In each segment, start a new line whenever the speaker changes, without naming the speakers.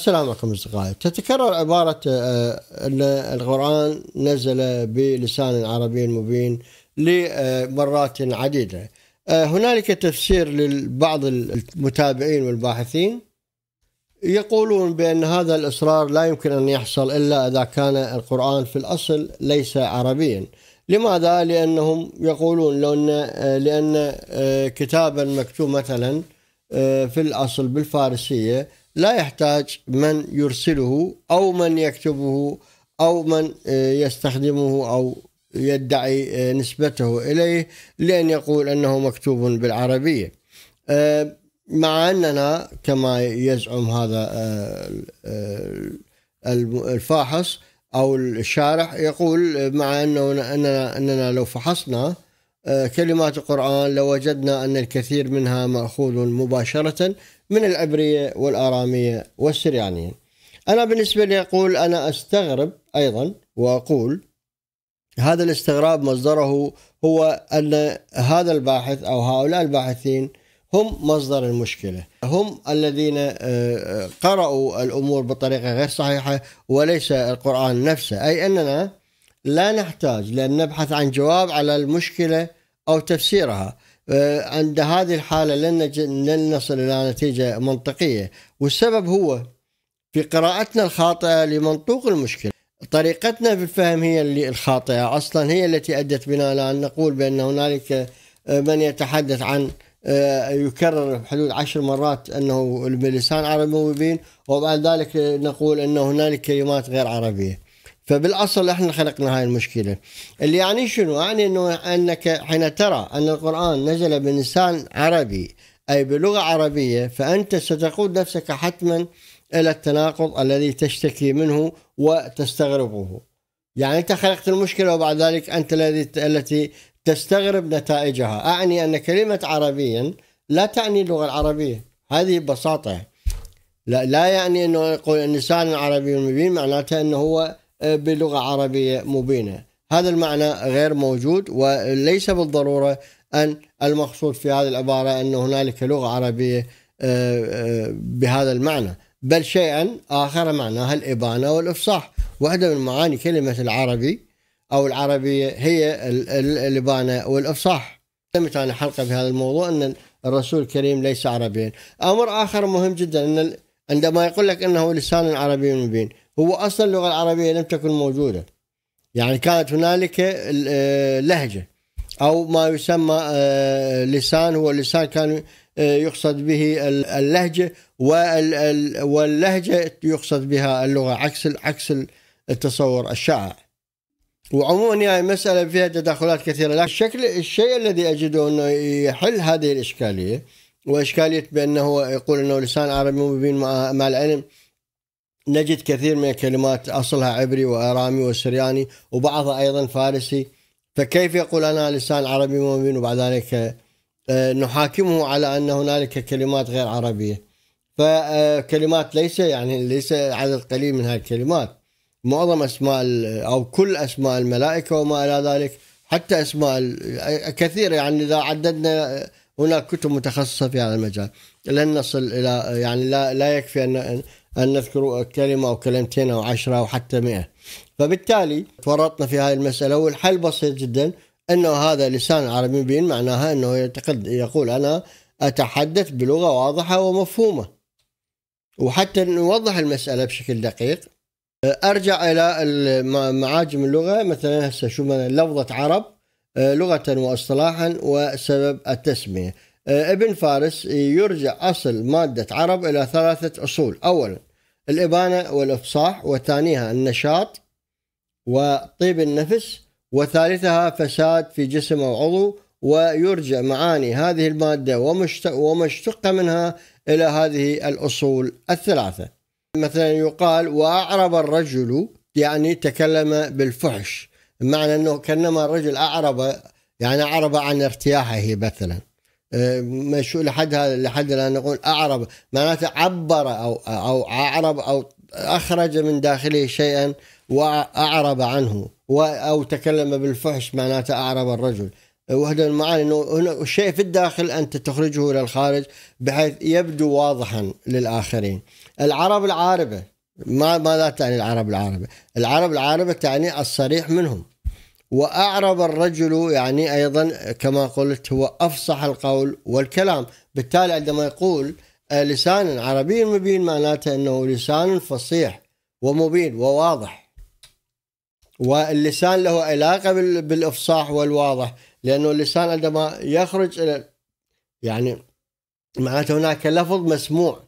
السلام عليكم أصدقائي تتكرر عبارة آه، أن القرآن نزل بلسان عربي مبين لمرات عديدة آه، هنالك تفسير لبعض المتابعين والباحثين يقولون بأن هذا الإصرار لا يمكن أن يحصل إلا إذا كان القرآن في الأصل ليس عربيا لماذا؟ لأنهم يقولون آه، لأن, لأن كتابا مكتوب مثلا في الأصل بالفارسية لا يحتاج من يرسله أو من يكتبه أو من آه، يستخدمه أو يدعي آه، نسبته إليه لأن يقول أنه مكتوب بالعربية آه، مع أننا كما يزعم هذا الفاحص أو الشارح يقول مع أنه أننا, أننا لو فحصنا آه، كلمات القرآن لوجدنا أن الكثير منها مأخوذ مباشرة من العبرية والآرامية والسريانية أنا بالنسبة لي أقول أنا أستغرب أيضا وأقول هذا الاستغراب مصدره هو أن هذا الباحث أو هؤلاء الباحثين هم مصدر المشكلة هم الذين آه، آه، قرأوا الأمور بطريقة غير صحيحة وليس القرآن نفسه أي أننا لا نحتاج لأن نبحث عن جواب على المشكلة أو تفسيرها آه، عند هذه الحالة لن, لن نصل إلى نتيجة منطقية والسبب هو في قراءتنا الخاطئة لمنطوق المشكلة طريقتنا في الفهم هي الخاطئة أصلا هي التي أدت بنا إلى أن نقول بأن هنالك آه، من يتحدث عن آه، يكرر حدود عشر مرات أنه بلسان عربي مبين وبعد ذلك نقول أن هنالك كلمات غير عربية فبالاصل احنا خلقنا هاي المشكله اللي يعني شنو يعني انه انك حين ترى ان القران نزل بلسان عربي اي بلغه عربيه فانت ستقود نفسك حتما الى التناقض الذي تشتكي منه وتستغربه يعني انت خلقت المشكله وبعد ذلك انت الذي التي تستغرب نتائجها اعني ان كلمه عربيا لا تعني اللغه العربيه هذه ببساطه لا, لا يعني انه يقول اللسان العربي المبين معناته انه هو آه، بلغه عربيه مبينه هذا المعنى غير موجود وليس بالضروره ان المقصود في هذه العباره ان هنالك لغه عربيه آه، آه، بهذا المعنى بل شيئا اخر معناها الابانه والافصاح واحده من معاني كلمه العربي او العربيه هي الابانه والافصاح تمت عن حلقه في هذا الموضوع ان الرسول الكريم ليس عربيا امر اخر مهم جدا ان عندما يقول لك انه لسان عربي مبين هو اصلا اللغه العربيه لم تكن موجوده يعني كانت هنالك آه، لهجه او ما يسمى آه، لسان هو لسان كان آه، يقصد به اللهجه واللهجه يقصد بها اللغه عكس عكس التصور الشائع وعموما يعني المساله فيها تداخلات كثيره لكن الشكل الشيء الذي اجده انه يحل هذه الاشكاليه واشكاليه بانه يقول انه لسان عربي مبين مع العلم نجد كثير من الكلمات أصلها عبري وأرامي وسرياني وبعضها أيضا فارسي فكيف يقول أنا لسان عربي مبين وبعد ذلك آه، نحاكمه على أن هنالك كلمات غير عربية فكلمات ليس يعني ليس عدد قليل من هذه الكلمات معظم أسماء أو كل أسماء الملائكة وما إلى ذلك حتى أسماء كثيرة يعني إذا عددنا هناك كتب متخصصة في هذا المجال لن نصل إلى يعني لا لا يكفي أن أن نذكر كلمة أو كلمتين أو عشرة أو حتى مئة فبالتالي تورطنا في هذه المسألة والحل بسيط جدا أنه هذا لسان عربي بين معناها أنه يعتقد يقول أنا أتحدث بلغة واضحة ومفهومة وحتى نوضح المسألة بشكل دقيق أرجع إلى معاجم اللغة مثلا هسه شو لفظة عرب لغة واصطلاحا وسبب التسمية ابن فارس يرجع أصل مادة عرب إلى ثلاثة أصول أولا الإبانة والإفصاح وثانيها النشاط وطيب النفس وثالثها فساد في جسم أو عضو ويرجع معاني هذه المادة وما اشتق منها إلى هذه الأصول الثلاثة مثلا يقال وأعرب الرجل يعني تكلم بالفحش معنى أنه كأنما الرجل أعرب يعني أعرب عن ارتياحه مثلا مشهور لحد لحد الان نقول اعرب معناته عبر او او اعرب او اخرج من داخله شيئا واعرب عنه او تكلم بالفحش معناته اعرب الرجل وهذا المعاني انه هنا شيء في الداخل انت تخرجه الى الخارج بحيث يبدو واضحا للاخرين. العرب العاربه ما ماذا تعني العرب العاربه؟ العرب العاربه تعني الصريح منهم. وأعرب الرجل يعني أيضا كما قلت هو أفصح القول والكلام بالتالي عندما يقول لسان عربي مبين معناته أنه لسان فصيح ومبين وواضح واللسان له علاقة بالإفصاح والواضح لأنه اللسان عندما يخرج إلى يعني معناته هناك لفظ مسموع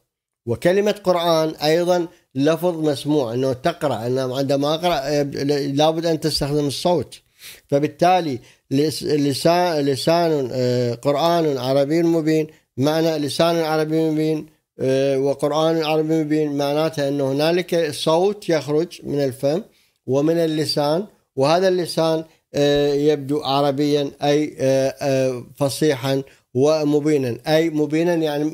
وكلمة قرآن أيضا لفظ مسموع أنه تقرأ أنه عندما أقرأ لابد أن تستخدم الصوت فبالتالي لسان لسان آه، قرآن عربي مبين معنى لسان عربي مبين آه، وقرآن عربي مبين معناته انه هنالك صوت يخرج من الفم ومن اللسان وهذا اللسان آه، يبدو عربيا أي فصيحا ومبينا أي مبينا يعني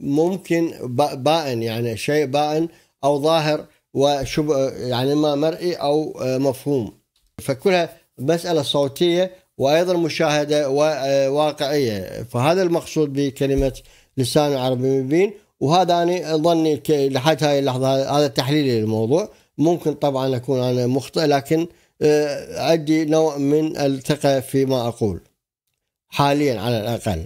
ممكن بائن يعني شيء بائن أو ظاهر وشبه يعني ما مرئي أو مفهوم فكلها مسألة صوتية وأيضا مشاهدة آه، واقعية فهذا المقصود بكلمة لسان عربي مبين وهذا أنا ظني لحد هاي اللحظة هذا تحليلي للموضوع ممكن طبعا أكون أنا مخطئ لكن آه، عندي نوع من الثقة فيما أقول حاليا على الأقل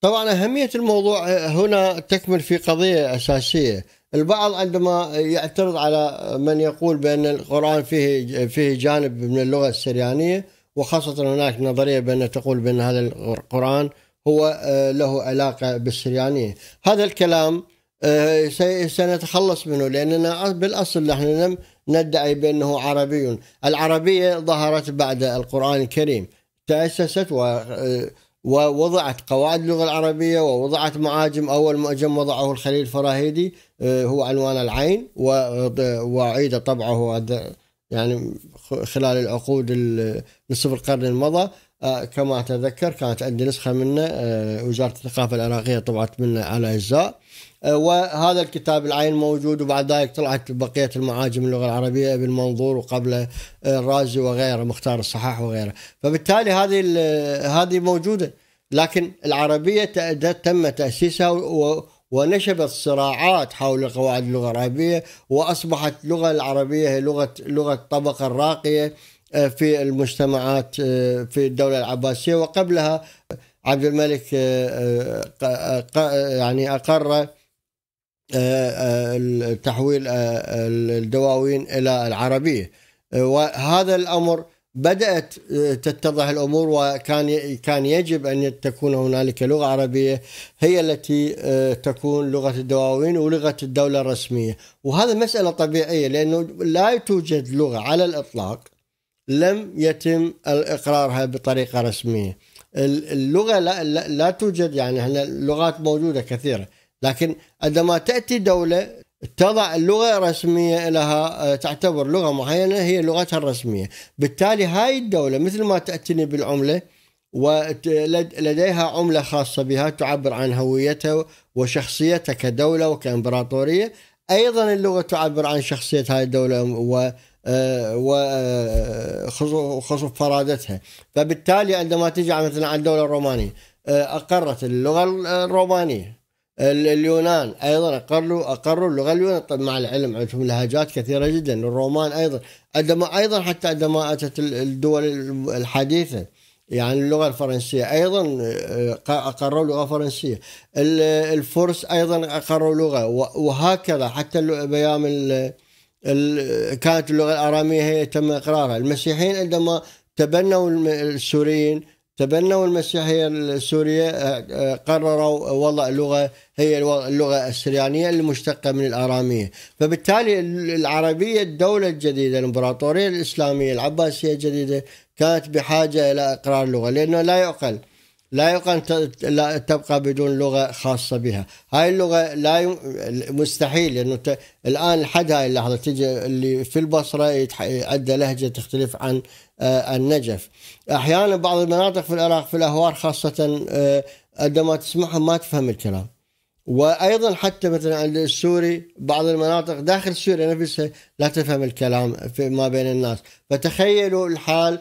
طبعا أهمية الموضوع آه، هنا تكمل في قضية أساسية البعض عندما يعترض على من يقول بأن القرآن فيه فيه جانب من اللغة السريانية وخاصة هناك نظرية بأن تقول بأن هذا القرآن هو آه، له علاقة بالسريانية هذا الكلام آه، سنتخلص منه لأننا بالأصل نحن لم ندعي بأنه عربي العربية ظهرت بعد القرآن الكريم تأسست و آه، ووضعت قواعد اللغة العربية ووضعت معاجم أول معجم وضعه الخليل الفراهيدي آه، هو عنوان العين وأعيد طبعه يعني خلال العقود نصف القرن المضى آه، كما أتذكر كانت عندي نسخة منه آه، وزارة الثقافة العراقية طبعت منه على أجزاء آه، وهذا الكتاب العين موجود وبعد ذلك طلعت بقية المعاجم اللغة العربية ابن منظور وقبله الرازي آه، وغيره مختار الصحاح وغيره فبالتالي هذه هذه موجودة لكن العربية تم تأسيسها ونشبت صراعات حول قواعد اللغة العربية وأصبحت اللغة العربية هي لغة لغة الطبقة الراقية آه، في المجتمعات في الدولة العباسية وقبلها عبد الملك يعني أقر آه، آه، تحويل آه، الدواوين الى العربيه وهذا الامر بدات تتضح الامور وكان كان يجب ان تكون هنالك لغه عربيه هي التي تكون لغه الدواوين ولغه الدوله الرسميه وهذا مساله طبيعيه لانه لا توجد لغه على الاطلاق لم يتم اقرارها بطريقه رسميه اللغه لا, لا, لا توجد يعني اللغات موجوده كثيره لكن عندما تاتي دوله تضع اللغه الرسميه لها آه، تعتبر لغه معينه هي لغتها الرسميه، بالتالي هاي الدوله مثل ما تاتيني بالعمله ولديها عمله خاصه بها تعبر عن هويتها وشخصيتها كدوله وكامبراطوريه، ايضا اللغه تعبر عن شخصيه هاي الدوله و آه، وخصوص آه، فرادتها فبالتالي عندما تجي مثلا على الدولة الرومانية أقرت اللغة الرومانية اليونان ايضا اقروا اقروا اللغه اليونان طب مع العلم عندهم لهجات كثيره جدا الرومان ايضا عندما ايضا حتى عندما اتت الدول الحديثه يعني اللغه الفرنسيه ايضا آه، اقروا لغه فرنسيه الفرس ايضا اقروا لغه وهكذا حتى ايام كانت اللغه الاراميه هي تم اقرارها المسيحيين عندما تبنوا السوريين تبنوا المسيحية السورية آه، آه، قرروا وضع لغة هي اللغة السريانية المشتقة من الآرامية فبالتالي العربية الدولة الجديدة الإمبراطورية الإسلامية العباسية الجديدة كانت بحاجة إلى إقرار لغة لأنه لا يعقل لا يمكن تبقى بدون لغة خاصة بها هاي اللغة لا يم... مستحيل لأنه ت... الآن لحد هاي اللحظة تجي اللي في البصرة يتح... عنده لهجة تختلف عن آه، النجف أحيانا بعض المناطق في العراق في الأهوار خاصة آه، عندما تسمعهم ما تفهم الكلام وايضا حتى مثلا عند السوري بعض المناطق داخل سوريا نفسها لا تفهم الكلام في ما بين الناس فتخيلوا الحال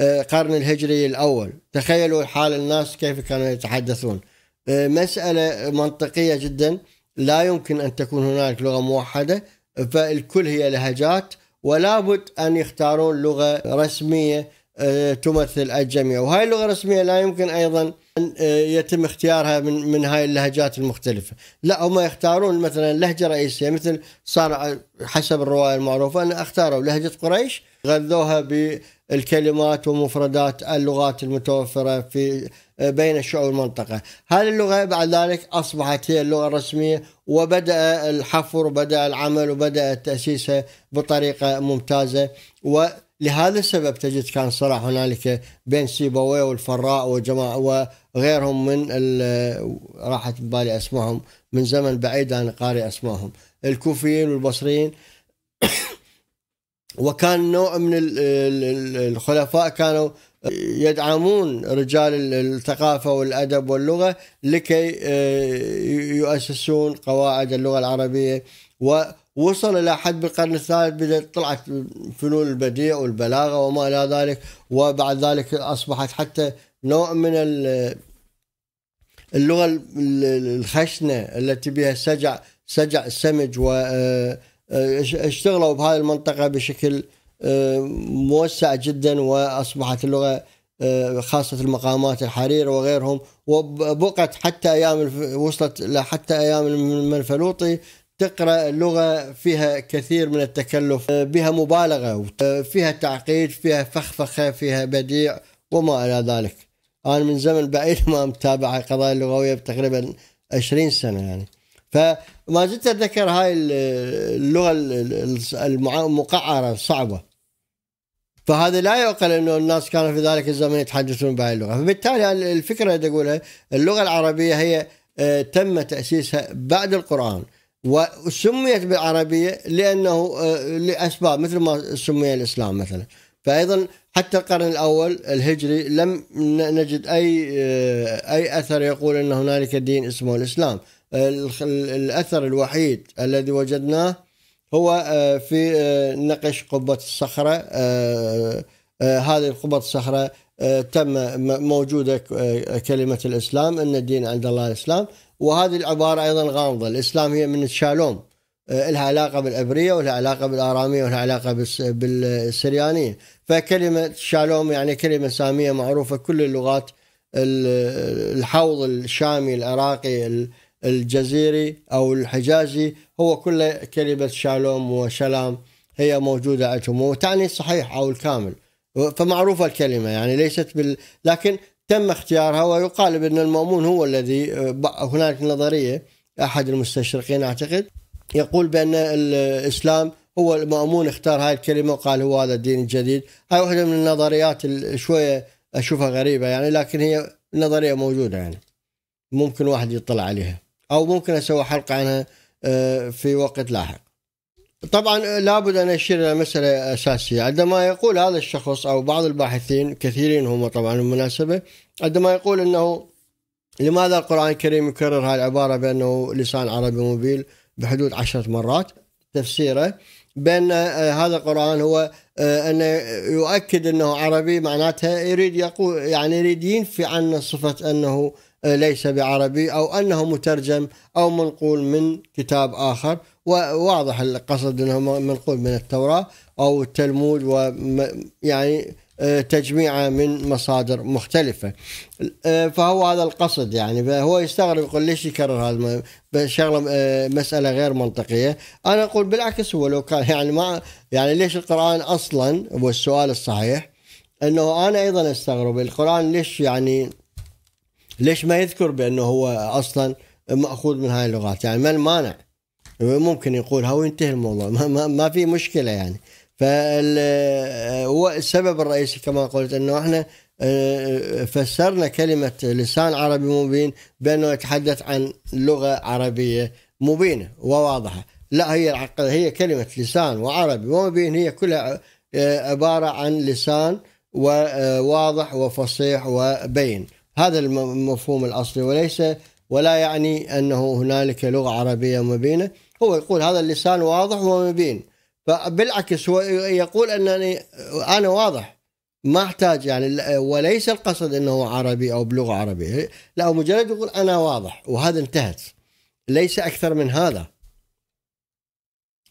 القرن آه، الهجري الاول تخيلوا حال الناس كيف كانوا يتحدثون مساله منطقيه جدا لا يمكن ان تكون هناك لغه موحده فالكل هي لهجات ولا بد أن يختارون لغة رسمية آه، تمثل الجميع وهاي اللغة الرسمية لا يمكن أيضا أن آه، يتم اختيارها من, من هاي اللهجات المختلفة لا هم يختارون مثلا لهجة رئيسية مثل صار حسب الرواية المعروفة أن اختاروا لهجة قريش غذوها بالكلمات ومفردات اللغات المتوفرة في بين شعوب المنطقة هذه اللغة بعد ذلك أصبحت هي اللغة الرسمية وبدأ الحفر وبدأ العمل وبدأ تأسيسها بطريقة ممتازة و لهذا السبب تجد كان صراع هنالك بين سيبوي والفراء وجماعة وغيرهم من راحت ببالي اسمائهم من زمن بعيد انا قاري اسمائهم الكوفيين والبصريين وكان نوع من الخلفاء كانوا يدعمون رجال الثقافة والأدب واللغة لكي آه، يؤسسون قواعد اللغة العربية ووصل إلى حد بالقرن الثالث بدأت طلعت فنون البديع والبلاغة وما إلى ذلك وبعد ذلك أصبحت حتى نوع من اللغة الخشنة التي بها سجع سجع السمج و آه، آه، اشتغلوا بهذه المنطقة بشكل آه، موسع جدا واصبحت اللغه آه، خاصة المقامات الحرير وغيرهم وبقت حتى أيام وصلت حتى أيام المنفلوطي تقرأ اللغة فيها كثير من التكلف آه، بها مبالغة فيها تعقيد فيها فخفخة فيها بديع وما إلى ذلك أنا من زمن بعيد ما متابع القضايا اللغوية تقريبا 20 سنة يعني فما زلت اتذكر هاي اللغه المقعره الصعبه فهذا لا يعقل انه الناس كانوا في ذلك الزمن يتحدثون بهاي اللغه فبالتالي الفكره اللي اقولها اللغه العربيه هي آه، تم تاسيسها بعد القران وسميت بالعربيه لانه آه، لاسباب مثل ما سمي الاسلام مثلا فايضا حتى القرن الاول الهجري لم نجد اي آه، اي اثر يقول ان هنالك دين اسمه الاسلام الأثر الوحيد الذي وجدناه هو آه، في آه، نقش قبة الصخرة آه، هذه قبة الصخرة تم موجودة كلمة الإسلام أن الدين عند الله الإسلام وهذه العبارة أيضا غامضة الإسلام هي من الشالوم لها علاقة بالعبرية ولها علاقة بالآرامية ولها علاقة بالسريانية فكلمة شالوم يعني كلمة سامية معروفة كل اللغات الحوض الشامي العراقي الجزيري أو الحجازي هو كله كلمة شالوم وسلام هي موجودة عندهم وتعني الصحيح أو الكامل فمعروفة الكلمة يعني ليست بال لكن تم اختيارها ويقال بأن المأمون هو الذي آه، هناك نظرية أحد المستشرقين أعتقد يقول بأن الإسلام هو المأمون اختار هاي الكلمة وقال هو هذا الدين الجديد هاي واحدة من النظريات شوية أشوفها غريبة يعني لكن هي نظرية موجودة يعني ممكن واحد يطلع عليها او ممكن اسوي حلقه عنها آه، في وقت لاحق طبعا آه، لابد ان اشير الى مساله اساسيه عندما يقول هذا الشخص او بعض الباحثين كثيرين هم طبعا بالمناسبه عندما يقول انه لماذا القران الكريم يكرر هذه العباره بانه لسان عربي مبين بحدود عشرة مرات تفسيره بان آه، هذا القران هو انه يؤكد انه عربي معناتها يريد يقول يعني يريد ينفي عنه صفه انه ليس بعربي أو أنه مترجم أو منقول من كتاب آخر وواضح القصد أنه منقول من التوراة أو التلمود ويعني آه، تجميعه من مصادر مختلفة آه، فهو هذا القصد يعني هو يستغرب يقول ليش يكرر هذا شغلة آه، مسألة غير منطقية أنا أقول بالعكس هو لو كان يعني ما يعني ليش القرآن أصلا هو السؤال الصحيح أنه أنا أيضا أستغرب القرآن ليش يعني ليش ما يذكر بانه هو اصلا ماخوذ من هاي اللغات يعني ما المانع ممكن يقولها وينتهي الموضوع ما, ما, ما في مشكله يعني فال هو السبب الرئيسي كما قلت انه احنا آه، فسرنا كلمه لسان عربي مبين بانه يتحدث عن لغه عربيه مبينه وواضحه لا هي هي كلمه لسان وعربي ومبين هي كلها آه، عباره عن لسان وواضح آه، وفصيح وبين هذا المفهوم الأصلي وليس ولا يعني أنه هنالك لغة عربية مبينة هو يقول هذا اللسان واضح ومبين فبالعكس هو يقول أنني أنا واضح ما احتاج يعني وليس القصد انه عربي او بلغه عربيه لا مجرد يقول انا واضح وهذا انتهت ليس اكثر من هذا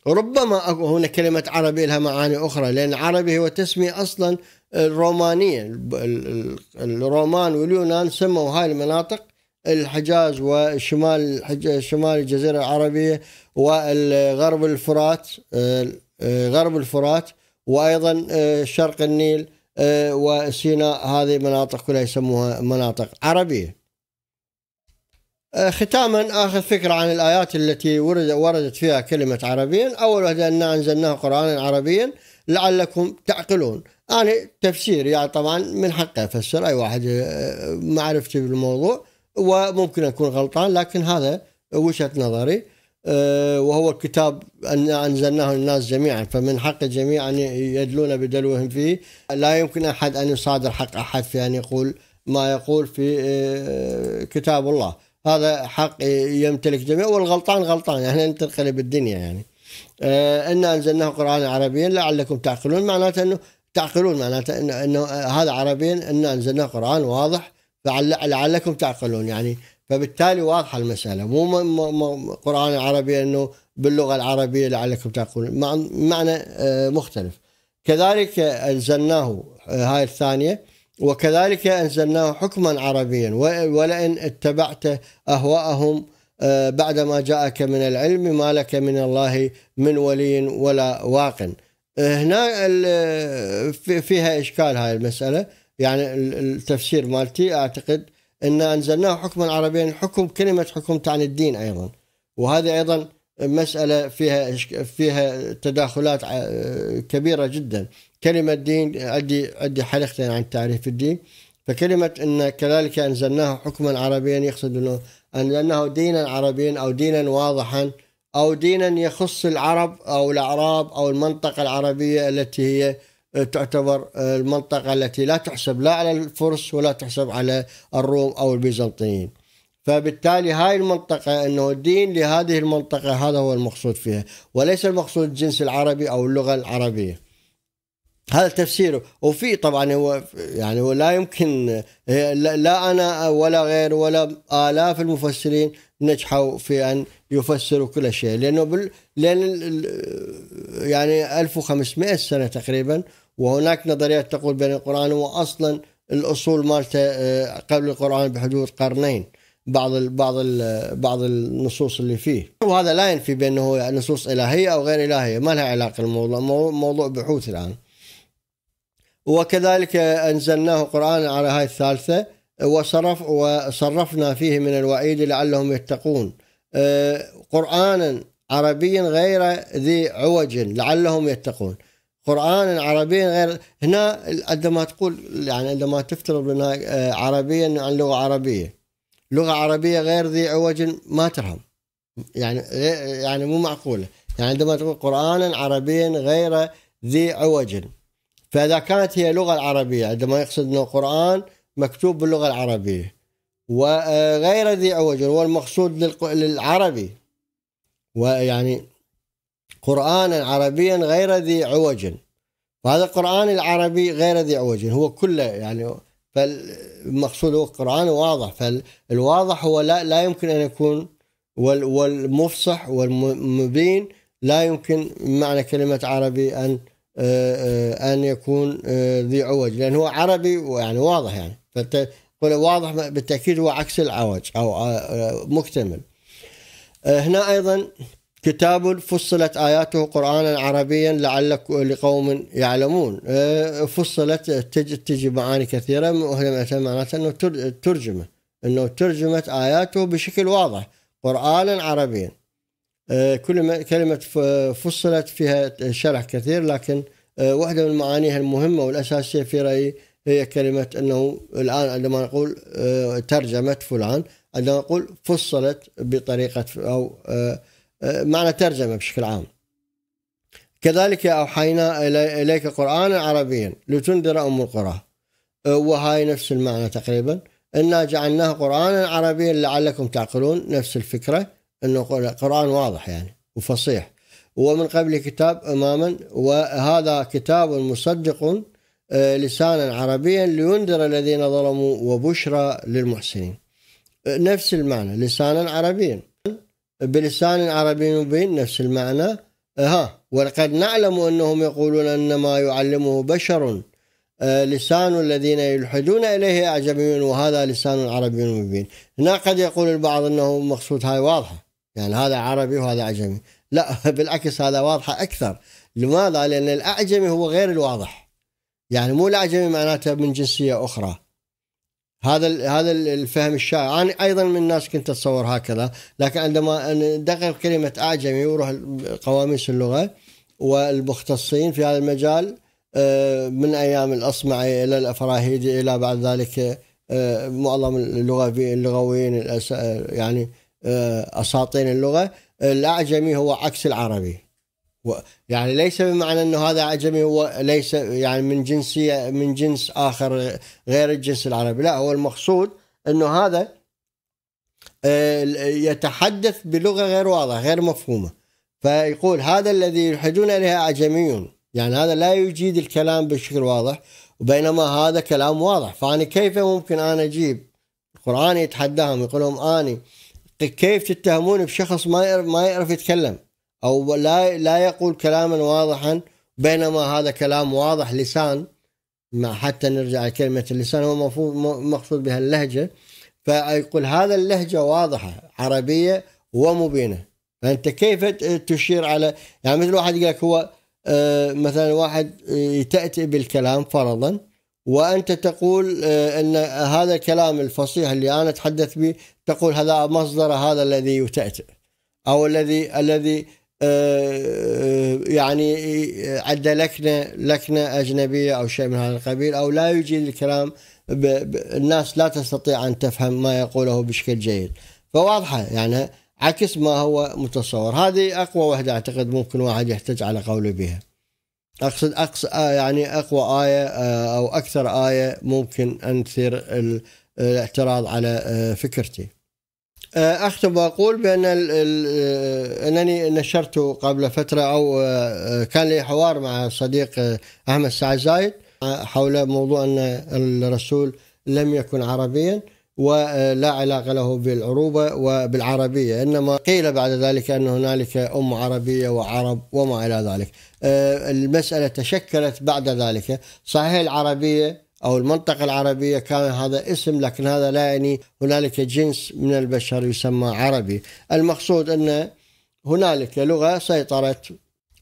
ربما هنا كلمة عربي لها معاني أخرى لأن عربي هو تسمية أصلا الرومانية الرومان واليونان سموا هاي المناطق الحجاز وشمال شمال الجزيرة العربية وغرب الفرات غرب الفرات وأيضا آه، شرق النيل آه، وسيناء هذه مناطق كلها يسموها مناطق عربية آه، ختاما اخذ فكره عن الايات التي ورد وردت فيها كلمه عربيا اول واحدة انا انزلناه قرانا عربيا لعلكم تعقلون انا تفسير يعني طبعا من حقي افسر اي واحد آه، معرفتي بالموضوع وممكن اكون غلطان لكن هذا وجهه نظري آه، وهو الكتاب أن أنزلناه للناس جميعا فمن حق الجميع أن يدلون بدلوهم فيه لا يمكن أحد أن يصادر حق أحد في أن يقول ما يقول في كتاب الله هذا حق يمتلك جميع والغلطان غلطان يعني تنقلب الدنيا يعني آه، إنا أنزلناه قرآنا عربيا لعلكم تعقلون معناته أنه تعقلون معناته أنه, إنه هذا عربيا إنا أنزلناه قرآن واضح لعلكم تعقلون يعني فبالتالي واضحة المسألة مو قرآن عربي أنه باللغة العربية لعلكم تعقلون معنى آه، مختلف كذلك أنزلناه آه، هاي الثانية وكذلك أنزلناه حكما عربيا ولئن اتبعت أهواءهم آه، بعدما جاءك من العلم ما لك من الله من ولي ولا واق آه، هنا فيها إشكال هاي المسألة يعني التفسير مالتي أعتقد أن أنزلناه حكما عربيا حكم كلمة حكم تعني الدين أيضا وهذه أيضا مسألة فيها فيها تداخلات آه، كبيرة جدا كلمة دين عندي عندي حلقتين عن تعريف الدين فكلمة أن كذلك أنزلناه حكما عربيا يقصد أنه أنزلناه دينا عربيا أو دينا واضحا أو دينا يخص العرب أو الأعراب أو المنطقة العربية التي هي آه، تعتبر آه، المنطقة التي لا تحسب لا على الفرس ولا تحسب على الروم أو البيزنطيين فبالتالي هاي المنطقة أنه الدين لهذه المنطقة هذا هو المقصود فيها وليس المقصود الجنس العربي أو اللغة العربية هذا تفسيره وفي طبعا هو يعني هو لا يمكن لا انا ولا غير ولا الاف المفسرين نجحوا في ان يفسروا كل شيء لانه بل لان يعني 1500 سنه تقريبا وهناك نظريات تقول بان القران هو اصلا الاصول مالته آه، قبل القران بحدود قرنين بعض الـ بعض الـ بعض النصوص اللي فيه وهذا لا ينفي بانه يعني نصوص الهيه او غير الهيه ما لها علاقه الموضوع موضوع بحوث الان وكذلك أنزلناه قرآن على هذه الثالثة وصرف وصرفنا فيه من الوعيد لعلهم يتقون أه، قرآنا عربيا غير ذي عوج لعلهم يتقون قرآن عربيا غير هنا عندما تقول يعني عندما تفترض انها أه، عربيا عن لغه عربيه لغه عربيه غير ذي عوج ما ترهم يعني يعني مو معقوله يعني عندما تقول قرانا عربيا غير ذي عوج فاذا كانت هي لغه العربيه عندما يقصد انه القران مكتوب باللغه العربيه وغير ذي عوج هو المقصود للعربي ويعني قرانا عربيا غير ذي عوج وهذا القران العربي غير ذي عوج هو كله يعني فالمقصود هو القران واضح فالواضح هو لا لا يمكن ان يكون والمفصح والمبين لا يمكن معنى كلمه عربي ان آه، آه، أن يكون آه، ذي عوج لأن هو عربي يعني واضح يعني فت واضح بالتأكيد هو عكس العوج أو مكتمل هنا أيضا كتاب فصلت آياته قرآنا عربيا لعل لقوم يعلمون فصلت تجي, تجي معاني كثيرة وهي معناتها أنه ترجمة أنه ترجمت آياته بشكل واضح قرآنا عربيا آه، كل كلمة فصلت فيها شرح كثير لكن آه، واحدة من معانيها المهمة والأساسية في رأيي هي كلمة أنه الآن عندما نقول آه، ترجمة فلان عندما نقول فصلت بطريقة أو معنى ترجمة بشكل عام كذلك أوحينا إليك قرآنا عربيا لتنذر أم القرى وهاي نفس المعنى تقريبا إنا جعلناه قرآنا عربيا لعلكم تعقلون نفس الفكرة انه القران واضح يعني وفصيح ومن قبل كتاب اماما وهذا كتاب مصدق آه، لسانا عربيا لينذر الذين ظلموا وبشرى للمحسنين نفس المعنى لسانا عربيا بلسان عربي مبين نفس المعنى ها ولقد نعلم انهم يقولون انما يعلمه بشر آه، لسان الذين يلحدون اليه اعجمي وهذا لسان عربي مبين هنا قد يقول البعض انه مقصود هاي واضحه يعني هذا عربي وهذا عجمي لا بالعكس هذا واضحة أكثر لماذا؟ لأن الأعجمي هو غير الواضح يعني مو الأعجمي معناته من جنسية أخرى هذا هذا الفهم الشائع انا ايضا من الناس كنت اتصور هكذا لكن عندما ندقق كلمه اعجمي وروح قواميس اللغه والمختصين في هذا المجال آه، من ايام الاصمعي الى الافراهيدي الى بعد ذلك آه، معظم اللغه اللغويين آه، يعني آه، اساطين اللغه آه، الاعجمي هو عكس العربي يعني ليس بمعنى انه هذا اعجمي هو ليس يعني من جنسيه من جنس اخر غير الجنس العربي لا هو المقصود انه هذا آه، يتحدث بلغه غير واضحه غير مفهومه فيقول هذا الذي يلحدون اليها اعجميون يعني هذا لا يجيد الكلام بشكل واضح وبينما هذا كلام واضح فأنا كيف ممكن أنا أجيب القرآن يتحداهم يقول لهم أني كيف تتهمون بشخص ما يعرف ما يعرف يتكلم او لا لا يقول كلاما واضحا بينما هذا كلام واضح لسان مع حتى نرجع لكلمه اللسان هو مفهوم مقصود بها اللهجه فيقول هذا اللهجه واضحه عربيه ومبينه فانت كيف تشير على يعني مثل واحد يقول لك هو آه، مثلا واحد آه، تاتي بالكلام فرضا وانت تقول آه، ان هذا الكلام الفصيح اللي انا اتحدث به تقول هذا مصدر هذا الذي يتأتئ او الذي الذي آه، آه، يعني عد لكنه لكنه اجنبيه او شيء من هذا القبيل او لا يجيد الكلام الناس لا تستطيع ان تفهم ما يقوله بشكل جيد فواضحه يعني عكس ما هو متصور هذه اقوى وحده اعتقد ممكن واحد يحتج على قوله بها اقصد اقصى آه، يعني اقوى ايه آه، او اكثر ايه ممكن ان تثير الاعتراض على آه، فكرتي. اختم واقول بان انني نشرت قبل فتره او كان لي حوار مع صديق احمد سعد زايد حول موضوع ان الرسول لم يكن عربيا ولا علاقة له بالعروبة وبالعربية إنما قيل بعد ذلك أن هنالك أم عربية وعرب وما إلى ذلك آه، المسألة تشكلت بعد ذلك صحيح العربية أو المنطقة العربية كان هذا اسم لكن هذا لا يعني هنالك جنس من البشر يسمى عربي المقصود أن هنالك لغة سيطرت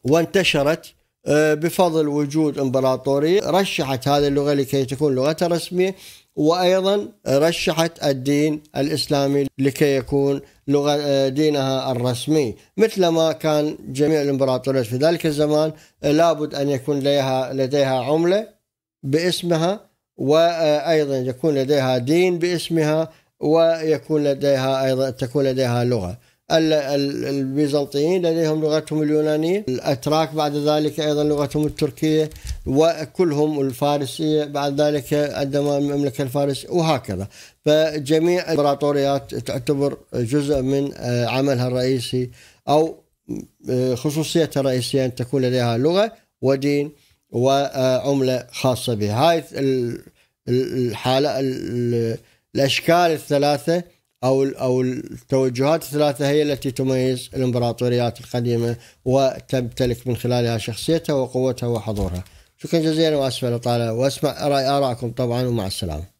وانتشرت آه، بفضل وجود امبراطورية رشحت هذه اللغة لكي تكون لغة رسمية وايضا رشحت الدين الاسلامي لكي يكون لغه آه، دينها الرسمي مثل ما كان جميع الامبراطوريات في ذلك الزمان آه، لابد ان يكون لديها لديها عمله باسمها وايضا يكون لديها دين باسمها ويكون لديها ايضا تكون لديها لغه البيزنطيين لديهم لغتهم اليونانية الأتراك بعد ذلك أيضا لغتهم التركية وكلهم الفارسية بعد ذلك عندما المملكة الفارسية وهكذا فجميع الإمبراطوريات تعتبر جزء من آه، عملها الرئيسي أو آه، خصوصيتها الرئيسية أن تكون لديها لغة ودين وعملة خاصة بها هاي الحالة الأشكال الثلاثة او او التوجهات الثلاثه هي التي تميز الامبراطوريات القديمه وتمتلك من خلالها شخصيتها وقوتها وحضورها. شكرا جزيلا واسف على واسمع راي طبعا ومع السلامه.